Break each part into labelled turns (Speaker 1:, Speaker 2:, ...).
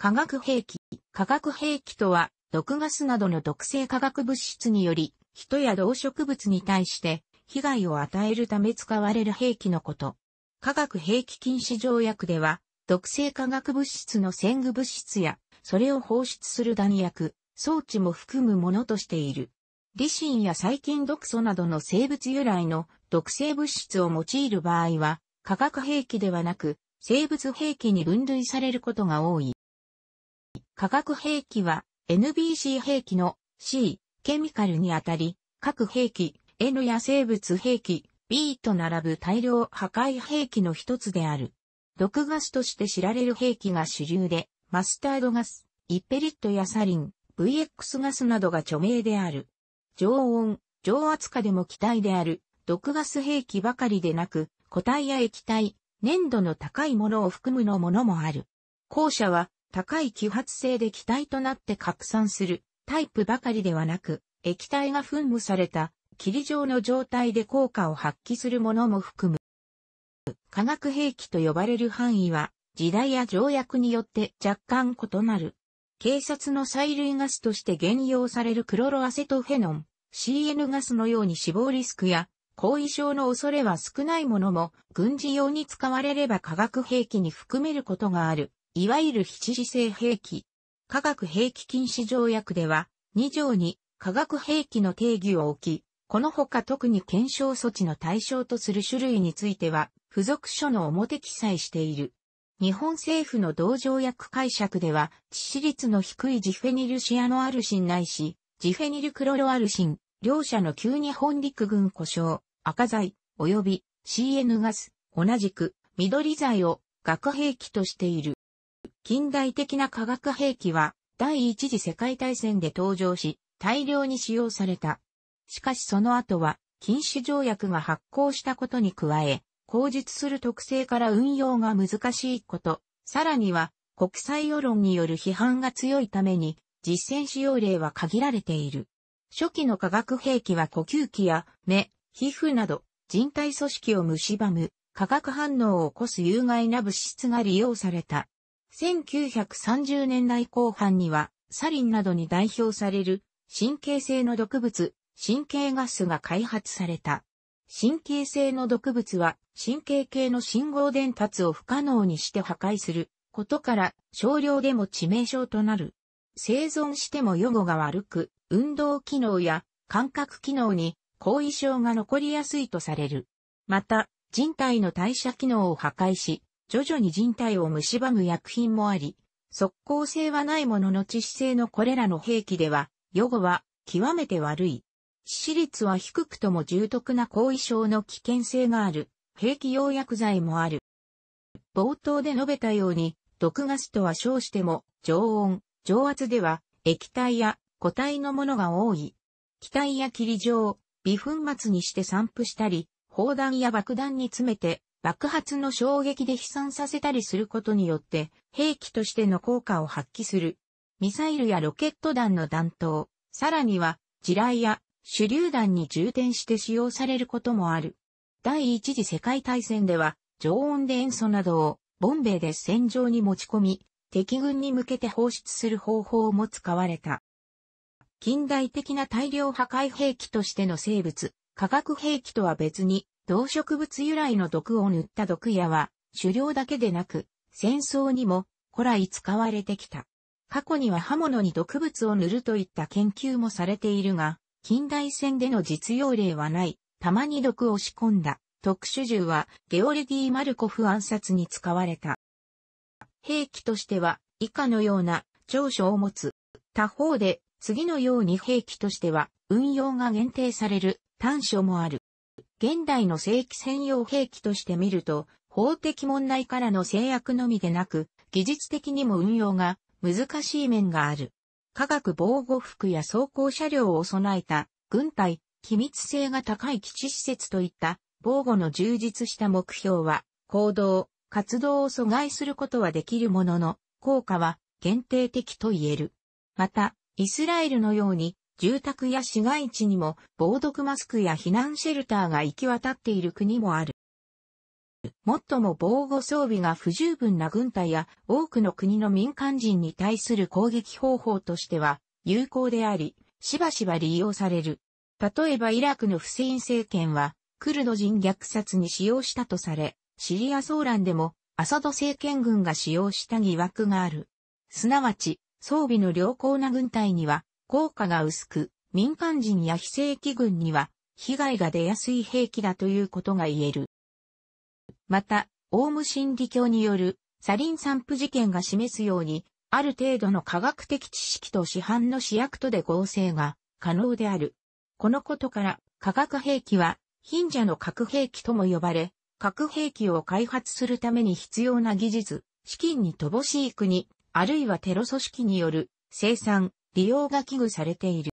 Speaker 1: 化学兵器。化学兵器とは、毒ガスなどの毒性化学物質により、人や動植物に対して被害を与えるため使われる兵器のこと。化学兵器禁止条約では、毒性化学物質の潜具物質や、それを放出する弾薬、装置も含むものとしている。リシンや細菌毒素などの生物由来の毒性物質を用いる場合は、化学兵器ではなく、生物兵器に分類されることが多い。化学兵器は NBC 兵器の C、ケミカルにあたり、核兵器 N や生物兵器 B と並ぶ大量破壊兵器の一つである。毒ガスとして知られる兵器が主流で、マスタードガス、イペリットやサリン、VX ガスなどが著名である。常温、常圧下でも気体である、毒ガス兵器ばかりでなく、固体や液体、粘度の高いものを含むのものもある。後者は、高い揮発性で気体となって拡散するタイプばかりではなく、液体が噴霧された霧状の状態で効果を発揮するものも含む。化学兵器と呼ばれる範囲は、時代や条約によって若干異なる。警察の催涙ガスとして現用されるクロロアセトフェノン、CN ガスのように死亡リスクや後遺症の恐れは少ないものも、軍事用に使われれば化学兵器に含めることがある。いわゆる非致死性兵器。化学兵器禁止条約では、2条に化学兵器の定義を置き、このほか特に検証措置の対象とする種類については、付属書の表記載している。日本政府の同条約解釈では、致死率の低いジフェニルシアノアルシンないし、ジフェニルクロロアルシン、両者の旧日本陸軍故障、赤剤、及び CN ガス、同じく緑剤を学兵器としている。近代的な化学兵器は第一次世界大戦で登場し、大量に使用された。しかしその後は、禁止条約が発効したことに加え、口述する特性から運用が難しいこと、さらには国際世論による批判が強いために、実践使用例は限られている。初期の化学兵器は呼吸器や目、皮膚など人体組織を蝕む化学反応を起こす有害な物質が利用された。1930年代後半には、サリンなどに代表される神経性の毒物、神経ガスが開発された。神経性の毒物は神経系の信号伝達を不可能にして破壊することから少量でも致命傷となる。生存しても予後が悪く、運動機能や感覚機能に後遺症が残りやすいとされる。また、人体の代謝機能を破壊し、徐々に人体を蝕む薬品もあり、即効性はないものの致死性のこれらの兵器では、予後は極めて悪い。致死率は低くとも重篤な後遺症の危険性がある、兵器用薬剤もある。冒頭で述べたように、毒ガスとは称しても、常温、常圧では、液体や固体のものが多い。気体や霧状、微粉末にして散布したり、砲弾や爆弾に詰めて爆発の衝撃で飛散させたりすることによって、兵器としての効果を発揮する。ミサイルやロケット弾の弾頭、さらには、地雷や手榴弾に充填して使用されることもある。第一次世界大戦では、常温で塩素などを、ボンベイで戦場に持ち込み、敵軍に向けて放出する方法も使われた。近代的な大量破壊兵器としての生物、化学兵器とは別に、動植物由来の毒を塗った毒矢は、狩猟だけでなく、戦争にも古来使われてきた。過去には刃物に毒物を塗るといった研究もされているが、近代戦での実用例はない、たまに毒を仕込んだ特殊銃はゲオレディ・マルコフ暗殺に使われた。兵器としては以下のような長所を持つ。他方で次のように兵器としては運用が限定される短所もある。現代の正規専用兵器として見ると、法的問題からの制約のみでなく、技術的にも運用が難しい面がある。化学防護服や装甲車両を備えた軍隊、機密性が高い基地施設といった防護の充実した目標は、行動、活動を阻害することはできるものの、効果は限定的と言える。また、イスラエルのように住宅や市街地にも防毒マスクや避難シェルターが行き渡っている国もある。もっとも防護装備が不十分な軍隊や多くの国の民間人に対する攻撃方法としては有効であり、しばしば利用される。例えばイラクのフセイン政権はクルド人虐殺に使用したとされ、シリア騒乱でもアサド政権軍が使用した疑惑がある。すなわち、装備の良好な軍隊には効果が薄く、民間人や非正規軍には被害が出やすい兵器だということが言える。また、オウム真理教によるサリン散布事件が示すように、ある程度の科学的知識と市販の試薬とで合成が可能である。このことから、化学兵器は、貧者の核兵器とも呼ばれ、核兵器を開発するために必要な技術、資金に乏しい国、あるいはテロ組織による生産、利用が危惧されている。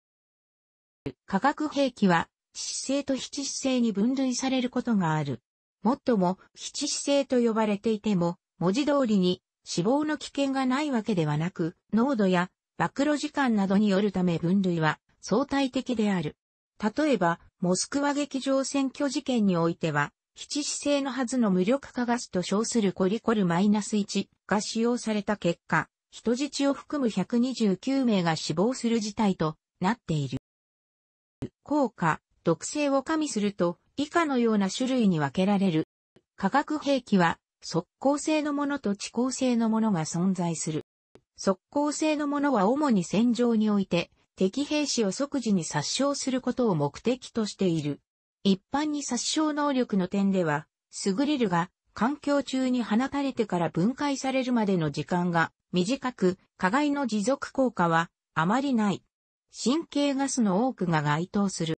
Speaker 1: 化学兵器は、致死性と非致死性に分類されることがある。もっとも、非致死性と呼ばれていても、文字通りに死亡の危険がないわけではなく、濃度や暴露時間などによるため分類は相対的である。例えば、モスクワ劇場選挙事件においては、七死性のはずの無力化ガスと称するコリコル -1 が使用された結果、人質を含む129名が死亡する事態となっている。効果、毒性を加味すると以下のような種類に分けられる。化学兵器は速攻性のものと遅効性のものが存在する。速攻性のものは主に戦場において敵兵士を即時に殺傷することを目的としている。一般に殺傷能力の点では優れるが環境中に放たれてから分解されるまでの時間が短く、加害の持続効果はあまりない。神経ガスの多くが該当する。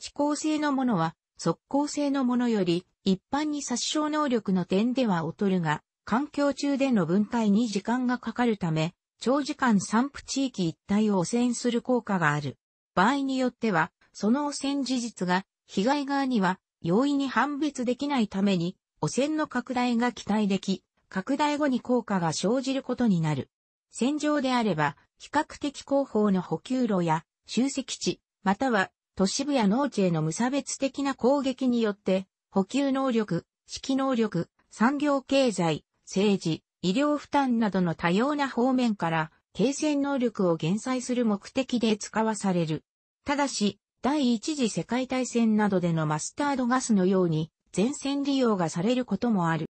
Speaker 1: 指向性のものは、速攻性のものより、一般に殺傷能力の点では劣るが、環境中での分解に時間がかかるため、長時間散布地域一帯を汚染する効果がある。場合によっては、その汚染事実が、被害側には容易に判別できないために、汚染の拡大が期待でき、拡大後に効果が生じることになる。戦場であれば、比較的広報の補給路や集積地、または都市部や農地への無差別的な攻撃によって、補給能力、指揮能力、産業経済、政治、医療負担などの多様な方面から、継戦能力を減災する目的で使わされる。ただし、第一次世界大戦などでのマスタードガスのように、前線利用がされることもある。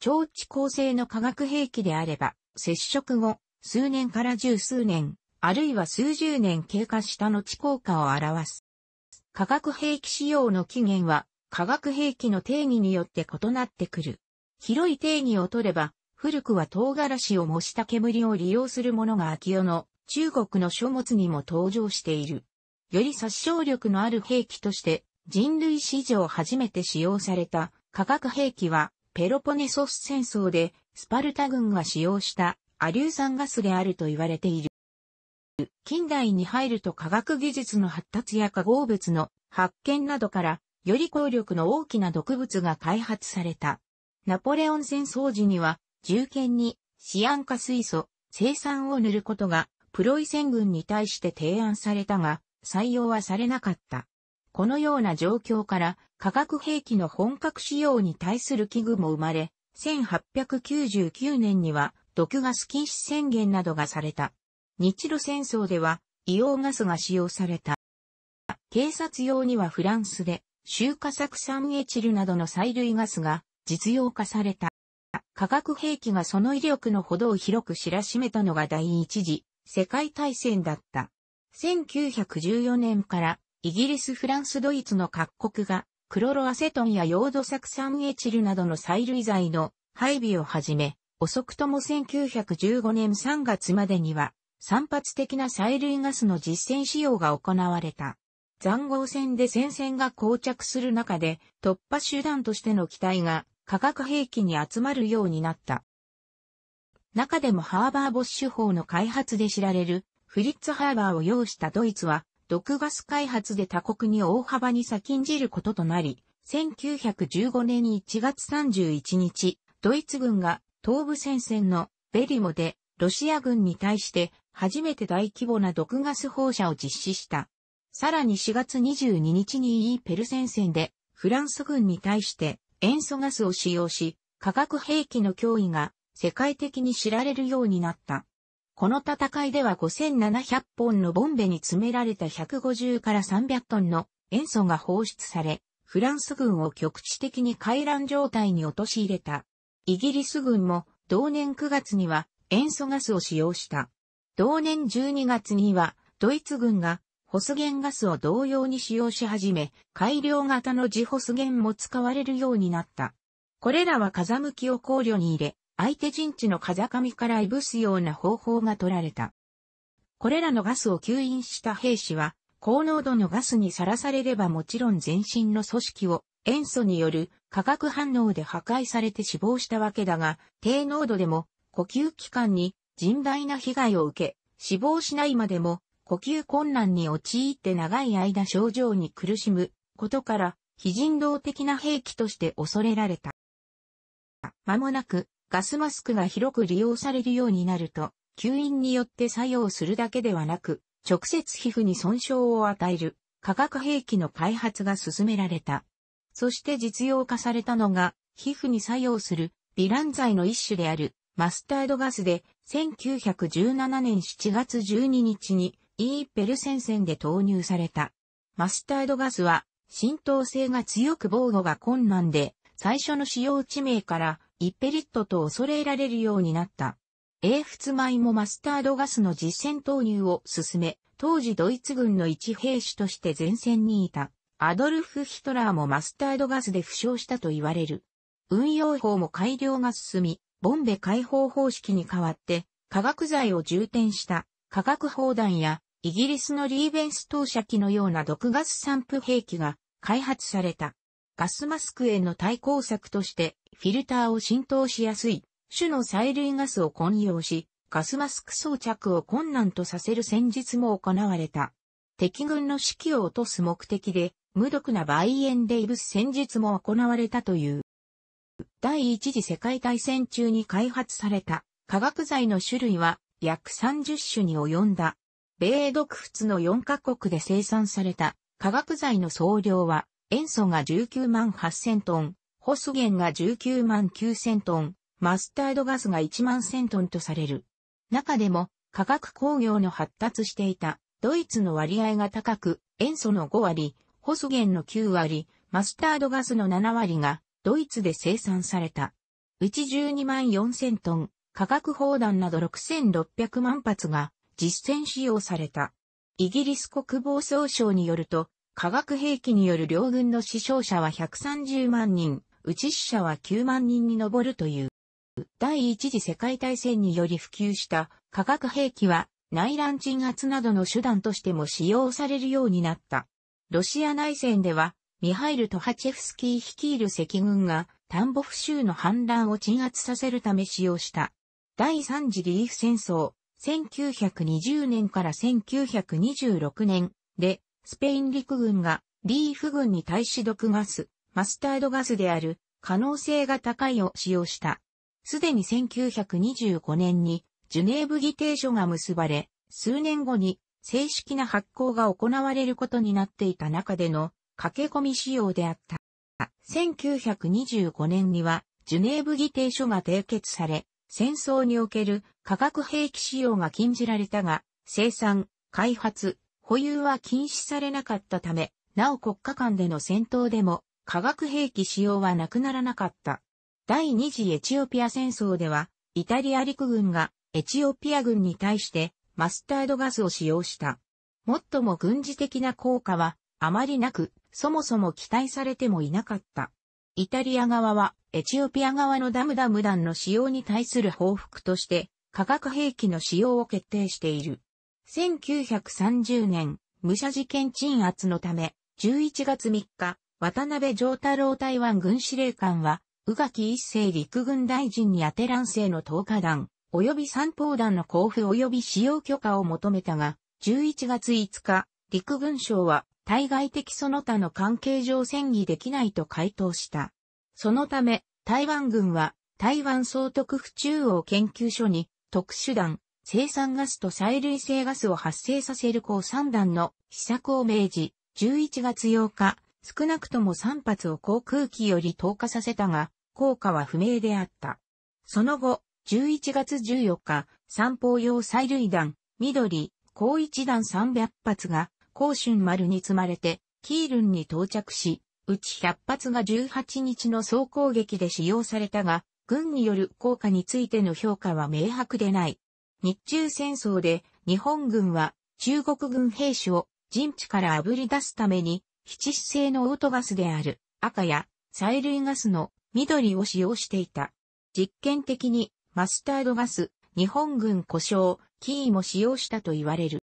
Speaker 1: 超地構成の化学兵器であれば、接触後、数年から十数年、あるいは数十年経過した後効果を表す。化学兵器使用の起源は、化学兵器の定義によって異なってくる。広い定義を取れば、古くは唐辛子を模した煙を利用するものが秋代の中国の書物にも登場している。より殺傷力のある兵器として人類史上初めて使用された化学兵器はペロポネソス戦争でスパルタ軍が使用したアリュー酸ガスであると言われている。近代に入ると科学技術の発達や化合物の発見などからより効力の大きな毒物が開発された。ナポレオン戦争時には銃剣にシアン化水素、生産を塗ることがプロイセン軍に対して提案されたが採用はされなかった。このような状況から化学兵器の本格使用に対する危惧も生まれ、1899年には毒ガス禁止宣言などがされた。日露戦争では硫黄ガスが使用された。警察用にはフランスで、臭化作酸エチルなどの催涙ガスが実用化された。化学兵器がその威力のほどを広く知らしめたのが第一次世界大戦だった。1914年からイギリス、フランス、ドイツの各国が、クロロアセトンやヨード酢酸エチルなどの催涙剤の配備をはじめ、遅くとも1915年3月までには、散発的な催涙ガスの実践使用が行われた。残壕戦で戦線が膠着する中で、突破手段としての機体が化学兵器に集まるようになった。中でもハーバーボッシュ法の開発で知られるフリッツ・ハーバーを要したドイツは毒ガス開発で他国に大幅に先んじることとなり、1915年1月31日、ドイツ軍が東部戦線のベリモでロシア軍に対して初めて大規模な毒ガス放射を実施した。さらに4月22日にイーペル戦線でフランス軍に対して塩素ガスを使用し、化学兵器の脅威が世界的に知られるようになった。この戦いでは5700本のボンベに詰められた150から300トンの塩素が放出され、フランス軍を局地的に回覧状態に陥れた。イギリス軍も同年9月には塩素ガスを使用した。同年12月にはドイツ軍がホスゲンガスを同様に使用し始め、改良型の自ホスゲンも使われるようになった。これらは風向きを考慮に入れ、相手陣地の風上からいぶすような方法が取られた。これらのガスを吸引した兵士は、高濃度のガスにさらされればもちろん全身の組織を塩素による化学反応で破壊されて死亡したわけだが、低濃度でも呼吸器官に甚大な被害を受け、死亡しないまでも呼吸困難に陥って長い間症状に苦しむことから、非人道的な兵器として恐れられた。間もなく、ガスマスクが広く利用されるようになると、吸引によって作用するだけではなく、直接皮膚に損傷を与える化学兵器の開発が進められた。そして実用化されたのが、皮膚に作用するヴィラン剤の一種であるマスタードガスで、1917年7月12日にイーペル戦線で投入された。マスタードガスは浸透性が強く防護が困難で、最初の使用地名からイッペリットと恐れられるようになった。英仏米もマスタードガスの実戦投入を進め、当時ドイツ軍の一兵士として前線にいた、アドルフ・ヒトラーもマスタードガスで負傷したと言われる。運用法も改良が進み、ボンベ解放方式に代わって、化学剤を充填した化学砲弾や、イギリスのリーベンス投射機のような毒ガス散布兵器が開発された。ガスマスクへの対抗策として、フィルターを浸透しやすい、種の催涙ガスを混用し、ガスマスク装着を困難とさせる戦術も行われた。敵軍の士気を落とす目的で、無毒なエ炎でイブス戦術も行われたという。第一次世界大戦中に開発された化学剤の種類は約30種に及んだ。米独仏の4カ国で生産された化学剤の総量は塩素が19万8000トン、ホスゲンが19万9000トン、マスタードガスが1万1000トンとされる。中でも、化学工業の発達していた、ドイツの割合が高く、塩素の5割、ホスゲンの9割、マスタードガスの7割が、ドイツで生産された。うち12万4000トン、化学砲弾など6600万発が、実践使用された。イギリス国防総省によると、化学兵器による両軍の死傷者は130万人、うち死者は9万人に上るという。第一次世界大戦により普及した化学兵器は内乱鎮圧などの手段としても使用されるようになった。ロシア内戦ではミハイル・トハチェフスキー率いる赤軍がタンボフ州の反乱を鎮圧させるため使用した。第三次リーフ戦争、1920年から1926年でスペイン陸軍がリーフ軍に対し毒ガス、マスタードガスである可能性が高いを使用した。すでに1925年にジュネーブ議定書が結ばれ、数年後に正式な発行が行われることになっていた中での駆け込み仕様であった。1925年にはジュネーブ議定書が締結され、戦争における化学兵器使用が禁じられたが、生産、開発、保有は禁止されなかったため、なお国家間での戦闘でも化学兵器使用はなくならなかった。第二次エチオピア戦争では、イタリア陸軍がエチオピア軍に対してマスタードガスを使用した。もっとも軍事的な効果はあまりなく、そもそも期待されてもいなかった。イタリア側はエチオピア側のダムダム弾の使用に対する報復として化学兵器の使用を決定している。1930年、武者事件鎮圧のため、11月3日、渡辺上太郎台湾軍司令官は、宇垣一世陸軍大臣に当て乱世の投下弾、団、及び三砲弾の交付及び使用許可を求めたが、11月5日、陸軍省は、対外的その他の関係上戦議できないと回答した。そのため、台湾軍は、台湾総督府中央研究所に、特殊団、生産ガスと催涙性ガスを発生させる高3弾の施策を命じ、11月8日、少なくとも3発を航空機より投下させたが、効果は不明であった。その後、11月14日、三方用催涙弾、緑、高一弾300発が、高春丸に積まれて、キールンに到着し、うち100発が18日の総攻撃で使用されたが、軍による効果についての評価は明白でない。日中戦争で日本軍は中国軍兵士を陣地から炙り出すために、七種製のオートガスである赤や催涙ガスの緑を使用していた。実験的にマスタードガス、日本軍故障、キーも使用したと言われる。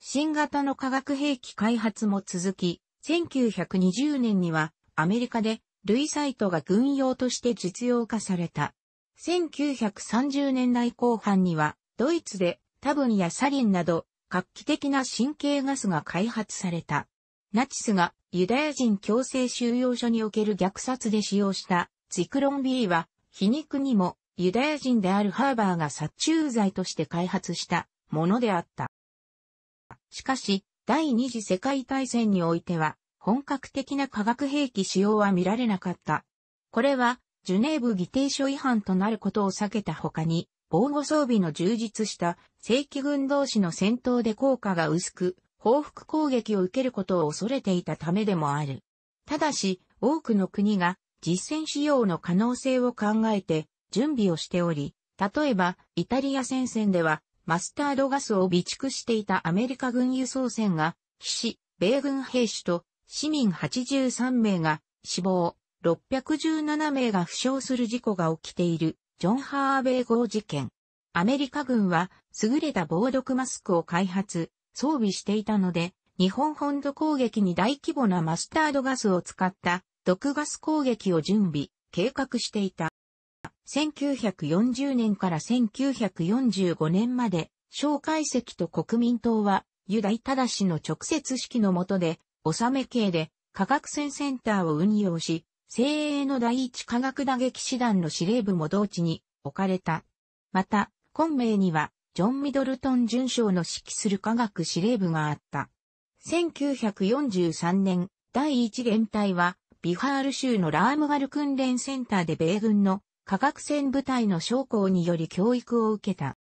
Speaker 1: 新型の化学兵器開発も続き、1920年にはアメリカでルイサイトが軍用として実用化された。1930年代後半には、ドイツで多分やサリンなど、画期的な神経ガスが開発された。ナチスがユダヤ人強制収容所における虐殺で使用したツィクロン B は、皮肉にもユダヤ人であるハーバーが殺虫剤として開発したものであった。しかし、第二次世界大戦においては、本格的な化学兵器使用は見られなかった。これは、ジュネーブ議定書違反となることを避けた他に、防護装備の充実した正規軍同士の戦闘で効果が薄く、報復攻撃を受けることを恐れていたためでもある。ただし、多くの国が実戦使用の可能性を考えて準備をしており、例えば、イタリア戦線では、マスタードガスを備蓄していたアメリカ軍輸送船が、騎士、米軍兵士と市民83名が死亡、617名が負傷する事故が起きている、ジョン・ハーベイ号事件。アメリカ軍は、優れた防毒マスクを開発、装備していたので、日本本土攻撃に大規模なマスタードガスを使った毒ガス攻撃を準備、計画していた。1940年から1945年まで、蒋介石と国民党は、ユダイ正の直接指揮の下で、納め系で、化学戦センターを運用し、精鋭の第一科学打撃師団の司令部も同地に置かれた。また、昆明には、ジョン・ミドルトン准将の指揮する科学司令部があった。1943年、第一連隊は、ビハール州のラームガル訓練センターで米軍の科学戦部隊の将校により教育を受けた。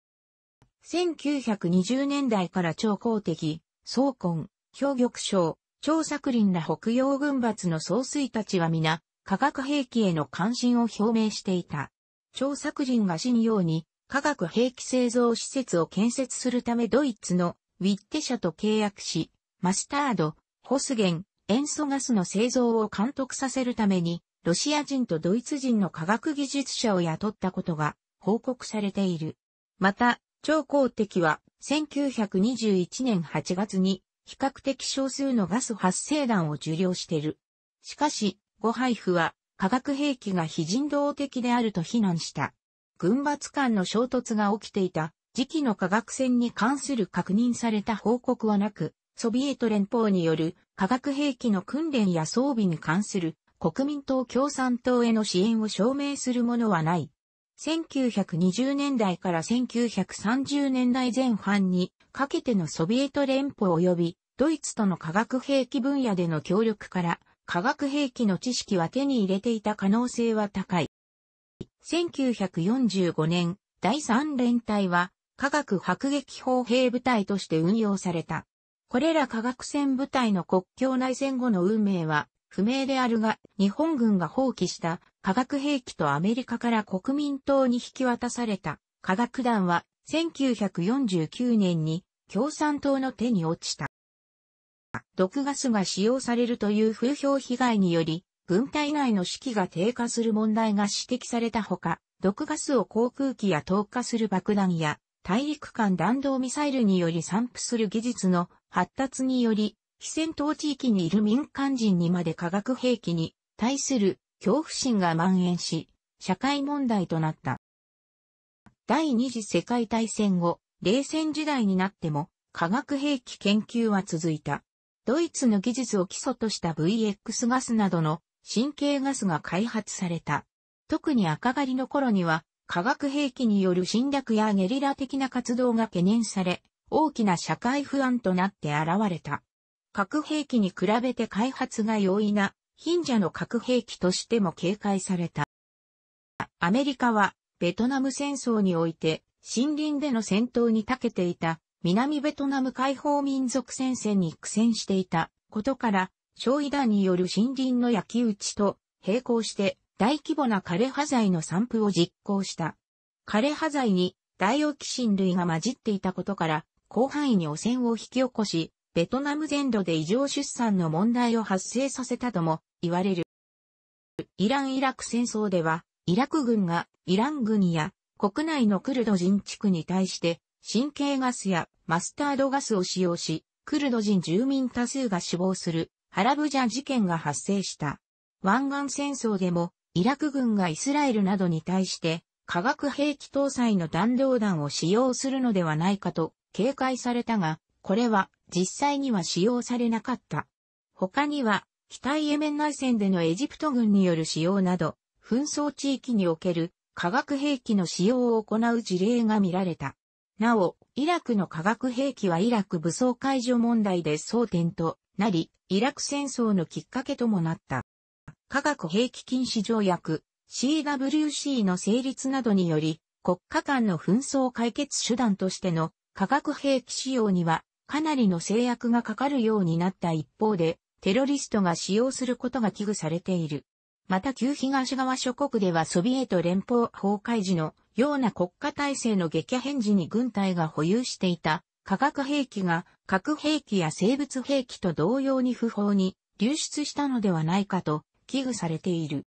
Speaker 1: 1920年代から超公的、総根、兵玉省、張作林ら北洋軍閥の総帥たちは皆、化学兵器への関心を表明していた。張作人が信用に化学兵器製造施設を建設するためドイツのウィッテ社と契約し、マスタード、ホスゲン、塩素ガスの製造を監督させるために、ロシア人とドイツ人の科学技術者を雇ったことが報告されている。また、超公的は1921年8月に比較的少数のガス発生弾を受領している。しかし、誤配布は化学兵器が非人道的であると非難した。軍閥間の衝突が起きていた時期の化学戦に関する確認された報告はなく、ソビエト連邦による化学兵器の訓練や装備に関する国民党共産党への支援を証明するものはない。1920年代から1930年代前半にかけてのソビエト連邦及びドイツとの化学兵器分野での協力から化学兵器の知識は手に入れていた可能性は高い。1945年、第3連隊は、化学迫撃砲兵部隊として運用された。これら化学戦部隊の国境内戦後の運命は不明であるが、日本軍が放棄した化学兵器とアメリカから国民党に引き渡された化学団は1949年に共産党の手に落ちた。毒ガスが使用されるという風評被害により、軍隊内の士気が低下する問題が指摘されたほか、毒ガスを航空機や投下する爆弾や、大陸間弾道ミサイルにより散布する技術の発達により、非戦闘地域にいる民間人にまで化学兵器に対する恐怖心が蔓延し、社会問題となった。第二次世界大戦後、冷戦時代になっても、化学兵器研究は続いた。ドイツの技術を基礎とした VX ガスなどの神経ガスが開発された。特に赤狩りの頃には化学兵器による侵略やゲリラ的な活動が懸念され、大きな社会不安となって現れた。核兵器に比べて開発が容易な貧者の核兵器としても警戒された。アメリカはベトナム戦争において森林での戦闘に長けていた南ベトナム解放民族戦線に苦戦していたことから、焼夷弾による森林の焼き討ちと並行して大規模な枯葉剤の散布を実行した。枯葉剤に大オキシン類が混じっていたことから、広範囲に汚染を引き起こし、ベトナム全土で異常出産の問題を発生させたとも言われる。イラン・イラク戦争では、イラク軍がイラン軍や国内のクルド人地区に対して神経ガスやマスタードガスを使用し、クルド人住民多数が死亡するハラブジャ事件が発生した。湾岸戦争でもイラク軍がイスラエルなどに対して化学兵器搭載の弾道弾を使用するのではないかと警戒されたが、これは実際には使用されなかった。他には北イエメン内戦でのエジプト軍による使用など、紛争地域における化学兵器の使用を行う事例が見られた。なお、イラクの化学兵器はイラク武装解除問題で争点となり、イラク戦争のきっかけともなった。化学兵器禁止条約 CWC の成立などにより、国家間の紛争解決手段としての化学兵器使用にはかなりの制約がかかるようになった一方で、テロリストが使用することが危惧されている。また旧東側諸国ではソビエト連邦崩壊時のような国家体制の激変時に軍隊が保有していた化学兵器が核兵器や生物兵器と同様に不法に流出したのではないかと危惧されている。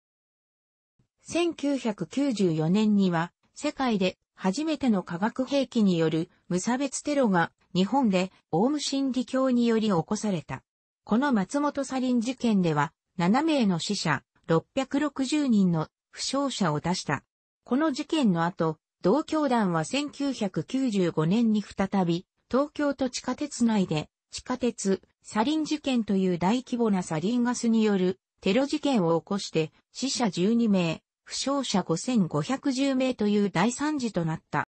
Speaker 1: 1994年には世界で初めての化学兵器による無差別テロが日本でオウム真理教により起こされた。この松本サリン事件では7名の死者660人の負傷者を出した。この事件の後、同教団は1995年に再び、東京都地下鉄内で、地下鉄、サリン事件という大規模なサリンガスによるテロ事件を起こして、死者12名、負傷者5510名という大惨事となった。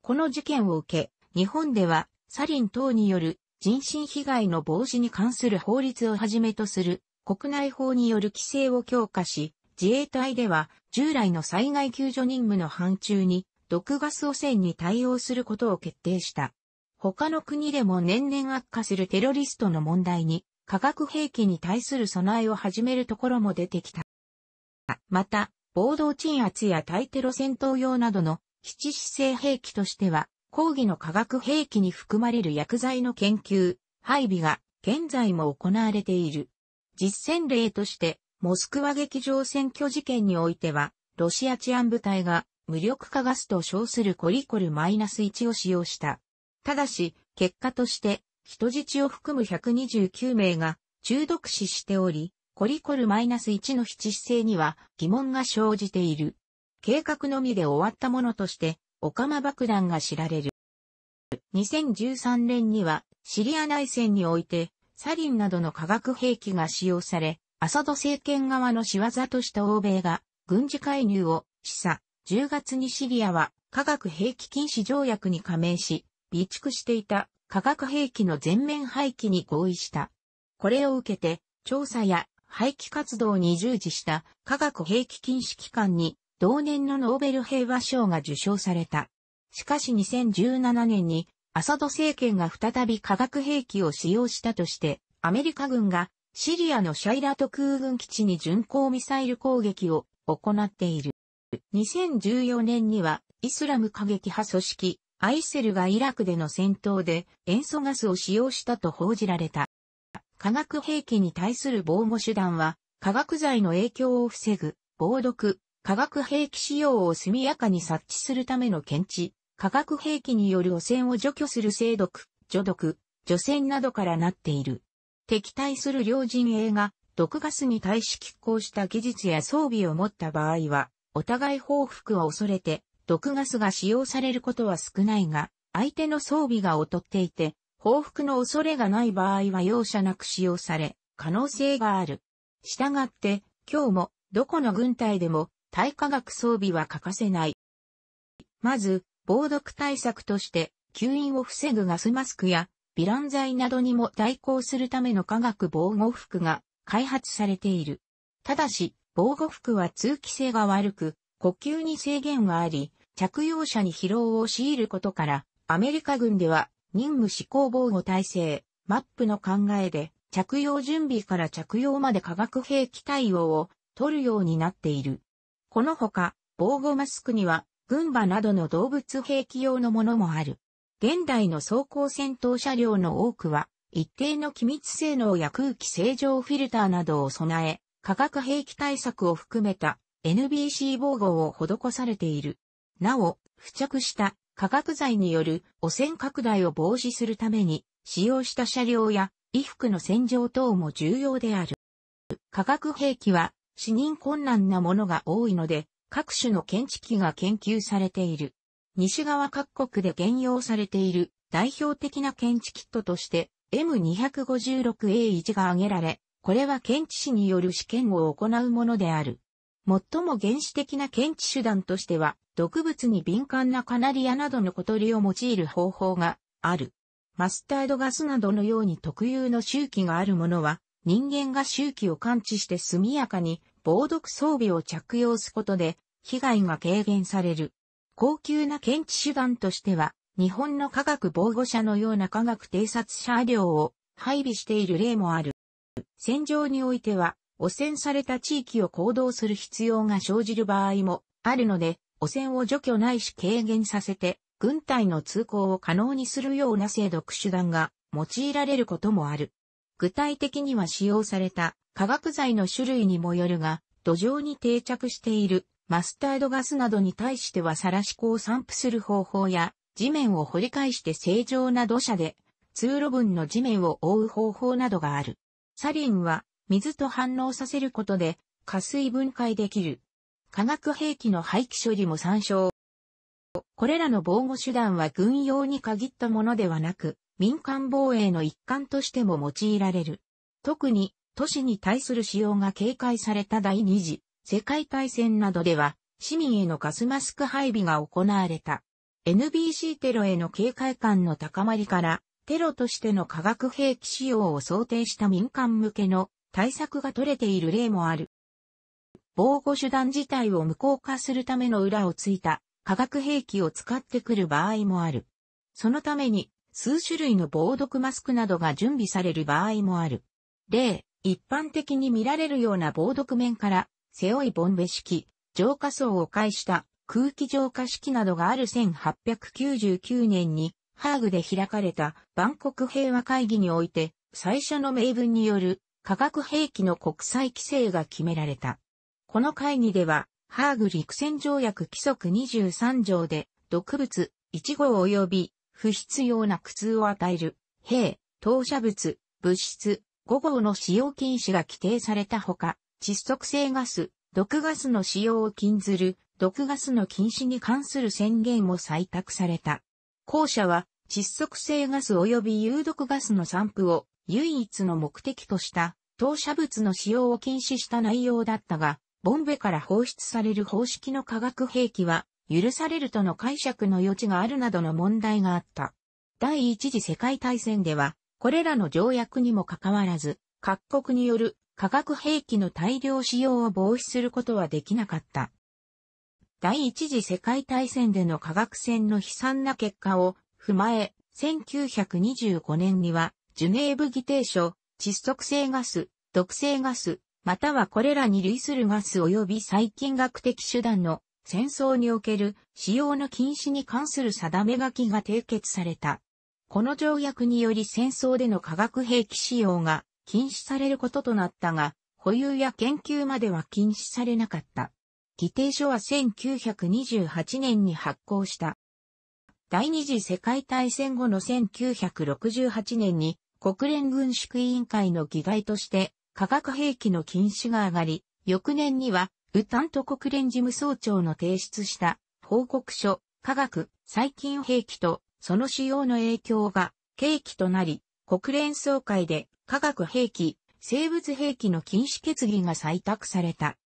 Speaker 1: この事件を受け、日本ではサリン等による人身被害の防止に関する法律をはじめとする国内法による規制を強化し、自衛隊では従来の災害救助任務の範疇に毒ガス汚染に対応することを決定した。他の国でも年々悪化するテロリストの問題に化学兵器に対する備えを始めるところも出てきた。また、暴動鎮圧や対テロ戦闘用などの基地姿勢兵器としては、抗議の化学兵器に含まれる薬剤の研究、配備が現在も行われている。実践例として、モスクワ劇場選挙事件においては、ロシア治安部隊が無力化ガスと称するコリコル -1 を使用した。ただし、結果として、人質を含む129名が中毒死しており、コリコル -1 の七姿死性には疑問が生じている。計画のみで終わったものとして、オカマ爆弾が知られる。2013年には、シリア内戦において、サリンなどの化学兵器が使用され、アサド政権側の仕業とした欧米が軍事介入を示唆。10月にシリアは化学兵器禁止条約に加盟し、備蓄していた化学兵器の全面廃棄に合意した。これを受けて、調査や廃棄活動に従事した化学兵器禁止機関に同年のノーベル平和賞が受賞された。しかし2017年にアサド政権が再び化学兵器を使用したとして、アメリカ軍がシリアのシャイラト空軍基地に巡航ミサイル攻撃を行っている。2014年には、イスラム過激派組織、アイセルがイラクでの戦闘で塩素ガスを使用したと報じられた。化学兵器に対する防護手段は、化学剤の影響を防ぐ、防毒、化学兵器使用を速やかに察知するための検知、化学兵器による汚染を除去する精毒、除毒、除染などからなっている。敵対する両陣営が毒ガスに対し拮抗した技術や装備を持った場合は、お互い報復を恐れて、毒ガスが使用されることは少ないが、相手の装備が劣っていて、報復の恐れがない場合は容赦なく使用され、可能性がある。したがって、今日も、どこの軍隊でも、対化学装備は欠かせない。まず、防毒対策として、吸引を防ぐガスマスクや、ヴィラン剤などにも対抗するための化学防護服が開発されている。ただし、防護服は通気性が悪く、呼吸に制限があり、着用者に疲労を強いることから、アメリカ軍では任務執向防護体制、マップの考えで、着用準備から着用まで化学兵器対応を取るようになっている。このほか、防護マスクには、群馬などの動物兵器用のものもある。現代の走行戦闘車両の多くは、一定の機密性能や空気清浄フィルターなどを備え、化学兵器対策を含めた NBC 防護を施されている。なお、付着した化学剤による汚染拡大を防止するために、使用した車両や衣服の洗浄等も重要である。化学兵器は、死認困難なものが多いので、各種の検知器が研究されている。西側各国で現用されている代表的な検知キットとして M256A1 が挙げられ、これは検知士による試験を行うものである。最も原始的な検知手段としては、毒物に敏感なカナリアなどの小鳥を用いる方法がある。マスタードガスなどのように特有の周期があるものは、人間が周期を感知して速やかに防毒装備を着用すことで、被害が軽減される。高級な検知手段としては、日本の科学防護車のような科学偵察車両を配備している例もある。戦場においては、汚染された地域を行動する必要が生じる場合もあるので、汚染を除去ないし軽減させて、軍隊の通行を可能にするような制度手段が用いられることもある。具体的には使用された化学剤の種類にもよるが、土壌に定着しているマスタードガスなどに対してはサラし粉を散布する方法や、地面を掘り返して正常な土砂で、通路分の地面を覆う方法などがある。サリンは、水と反応させることで、加水分解できる。化学兵器の廃棄処理も参照。これらの防護手段は軍用に限ったものではなく、民間防衛の一環としても用いられる。特に、都市に対する使用が警戒された第二次世界大戦などでは市民へのガスマスク配備が行われた。NBC テロへの警戒感の高まりからテロとしての化学兵器使用を想定した民間向けの対策が取れている例もある。防護手段自体を無効化するための裏をついた化学兵器を使ってくる場合もある。そのために数種類の防毒マスクなどが準備される場合もある。例、一般的に見られるような防毒面から背負いボンベ式、浄化層を介した空気浄化式などがある1899年にハーグで開かれた万国平和会議において最初の名分による化学兵器の国際規制が決められた。この会議ではハーグ陸戦条約規則23条で毒物1号及び不必要な苦痛を与える兵、投射物、物質5号の使用禁止が規定されたほか、窒息性ガス、毒ガスの使用を禁ずる、毒ガスの禁止に関する宣言も採択された。後者は、窒息性ガス及び有毒ガスの散布を唯一の目的とした、投射物の使用を禁止した内容だったが、ボンベから放出される方式の化学兵器は、許されるとの解釈の余地があるなどの問題があった。第一次世界大戦では、これらの条約にもかかわらず、各国による化学兵器の大量使用を防止することはできなかった。第一次世界大戦での化学戦の悲惨な結果を踏まえ、1925年には、ジュネーブ議定書、窒息性ガス、毒性ガス、またはこれらに類するガス及び細菌学的手段の戦争における使用の禁止に関する定め書きが締結された。この条約により戦争での化学兵器使用が禁止されることとなったが、保有や研究までは禁止されなかった。議定書は1928年に発行した。第二次世界大戦後の1968年に国連軍縮委員会の議題として化学兵器の禁止が上がり、翌年には、ウタント国連事務総長の提出した報告書、化学、細菌兵器とその使用の影響が契機となり、国連総会で化学兵器、生物兵器の禁止決議が採択された。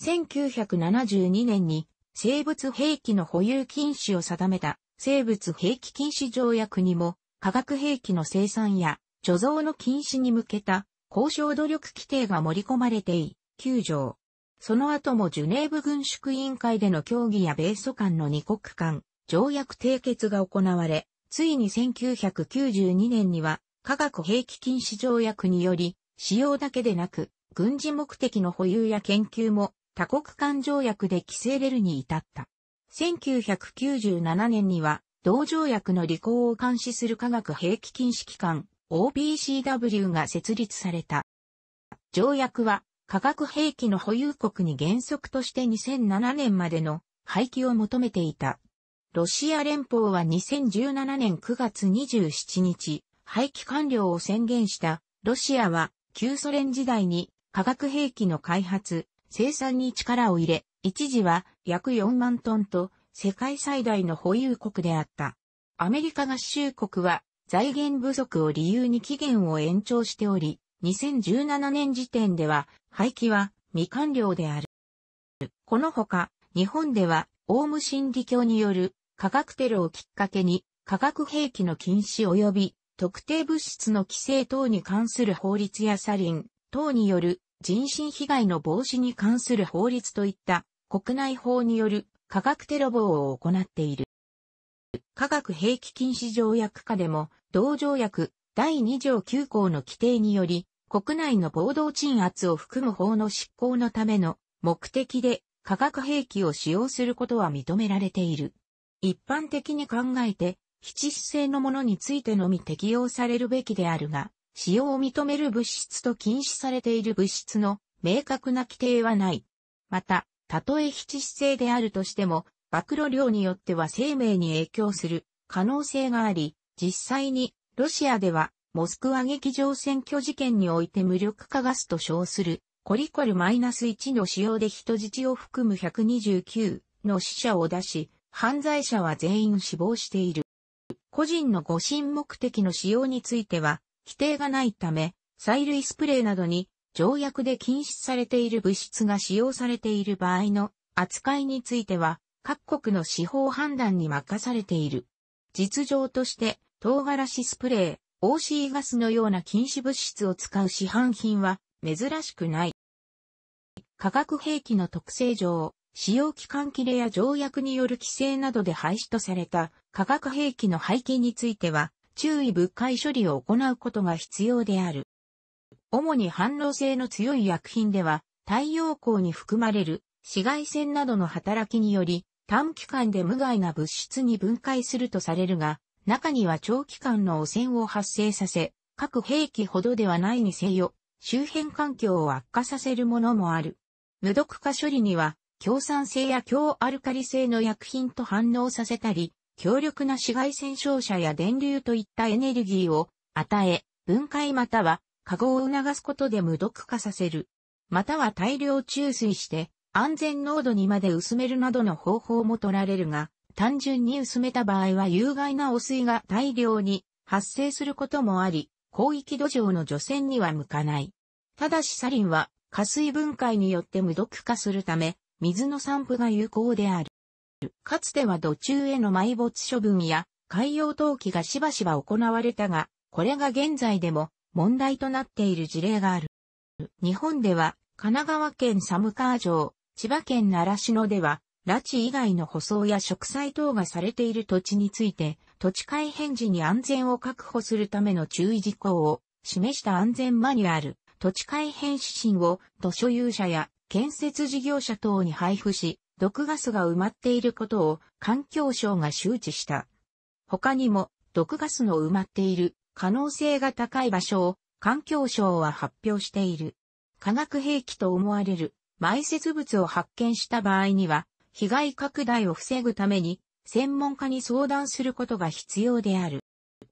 Speaker 1: 1972年に生物兵器の保有禁止を定めた生物兵器禁止条約にも化学兵器の生産や貯蔵の禁止に向けた交渉努力規定が盛り込まれてい、9条。その後もジュネーブ軍縮委員会での協議や米ソ間の二国間条約締結が行われ、ついに1992年には化学兵器禁止条約により、使用だけでなく、軍事目的の保有や研究も多国間条約で規制れるに至った。1997年には、同条約の履行を監視する化学兵器禁止機関 OBCW が設立された。条約は化学兵器の保有国に原則として2007年までの廃棄を求めていた。ロシア連邦は2017年9月27日、廃棄完了を宣言したロシアは旧ソ連時代に化学兵器の開発、生産に力を入れ、一時は約4万トンと世界最大の保有国であった。アメリカ合衆国は財源不足を理由に期限を延長しており、2017年時点では廃棄は未完了である。このほか、日本ではオウム真理教による化学テロをきっかけに化学兵器の禁止及び特定物質の規制等に関する法律やサリン等による人身被害の防止に関する法律といった国内法による科学テロ防を行っている。科学兵器禁止条約下でも同条約第2条9項の規定により国内の暴動鎮圧を含む法の執行のための目的で化学兵器を使用することは認められている。一般的に考えて七死性のものについてのみ適用されるべきであるが、使用を認める物質と禁止されている物質の明確な規定はない。また、たとえ七死性であるとしても、暴露量によっては生命に影響する可能性があり、実際にロシアではモスクワ劇場選挙事件において無力化ガスと称するコリコル -1 の使用で人質を含む129の死者を出し、犯罪者は全員死亡している。個人の護身目的の使用については、規定がないため、催涙スプレーなどに条約で禁止されている物質が使用されている場合の扱いについては、各国の司法判断に任されている。実情として、唐辛子スプレー、OC ガスのような禁止物質を使う市販品は珍しくない。化学兵器の特性上、使用期間切れや条約による規制などで廃止とされた化学兵器の背景については、注意物解処理を行うことが必要である。主に反応性の強い薬品では、太陽光に含まれる紫外線などの働きにより、短期間で無害な物質に分解するとされるが、中には長期間の汚染を発生させ、各兵器ほどではないにせよ、周辺環境を悪化させるものもある。無毒化処理には強酸性や強アルカリ性の薬品と反応させたり、強力な紫外線照射や電流といったエネルギーを与え、分解または化合を促すことで無毒化させる。または大量注水して安全濃度にまで薄めるなどの方法も取られるが、単純に薄めた場合は有害な汚水が大量に発生することもあり、広域土壌の除染には向かない。ただしサリンは、加水分解によって無毒化するため、水の散布が有効である。かつては土中への埋没処分や海洋投棄がしばしば行われたが、これが現在でも問題となっている事例がある。日本では神奈川県寒川城、千葉県習志野では、拉致以外の舗装や植栽等がされている土地について、土地改変時に安全を確保するための注意事項を示した安全マニュアル、土地改変指針を土所有者や建設事業者等に配布し、毒ガスが埋まっていることを環境省が周知した。他にも、毒ガスの埋まっている可能性が高い場所を環境省は発表している。化学兵器と思われる埋設物を発見した場合には、被害拡大を防ぐために専門家に相談することが必要である。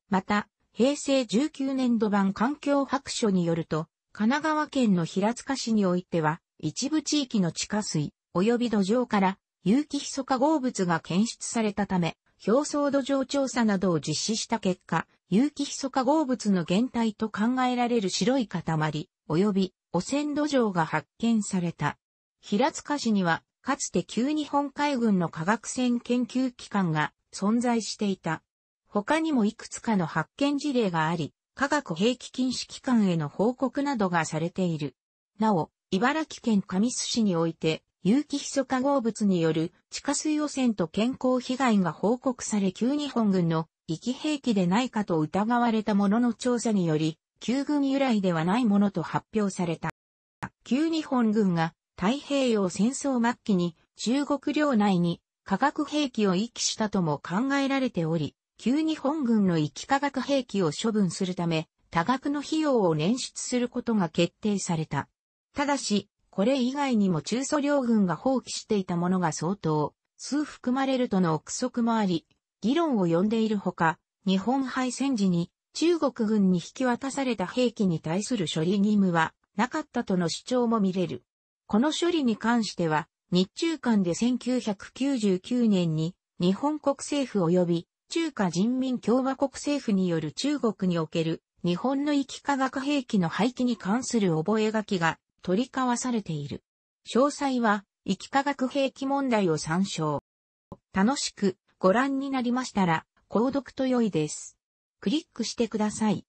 Speaker 1: また、平成19年度版環境白書によると、神奈川県の平塚市においては、一部地域の地下水、及び土壌から有機ヒ素化合物が検出されたため、表層土壌調査などを実施した結果、有機ヒ素化合物の原体と考えられる白い塊、及び汚染土壌が発見された。平塚市には、かつて旧日本海軍の科学船研究機関が存在していた。他にもいくつかの発見事例があり、科学兵器禁止機関への報告などがされている。なお、茨城県神栖市において、有機ヒ素化合物による地下水汚染と健康被害が報告され旧日本軍の域兵器でないかと疑われたものの調査により、旧軍由来ではないものと発表された。旧日本軍が太平洋戦争末期に中国領内に化学兵器を遺棄したとも考えられており、旧日本軍の遺棄化学兵器を処分するため、多額の費用を捻出することが決定された。ただし、これ以外にも中ソ両軍が放棄していたものが相当、数含まれるとの憶測もあり、議論を呼んでいるほか、日本敗戦時に中国軍に引き渡された兵器に対する処理義務はなかったとの主張も見れる。この処理に関しては、日中間で1999年に日本国政府及び中華人民共和国政府による中国における日本の生き化学兵器の廃棄に関する覚書が取り交わされている。詳細は、生き化学兵器問題を参照。楽しくご覧になりましたら、購読と良いです。クリックしてください。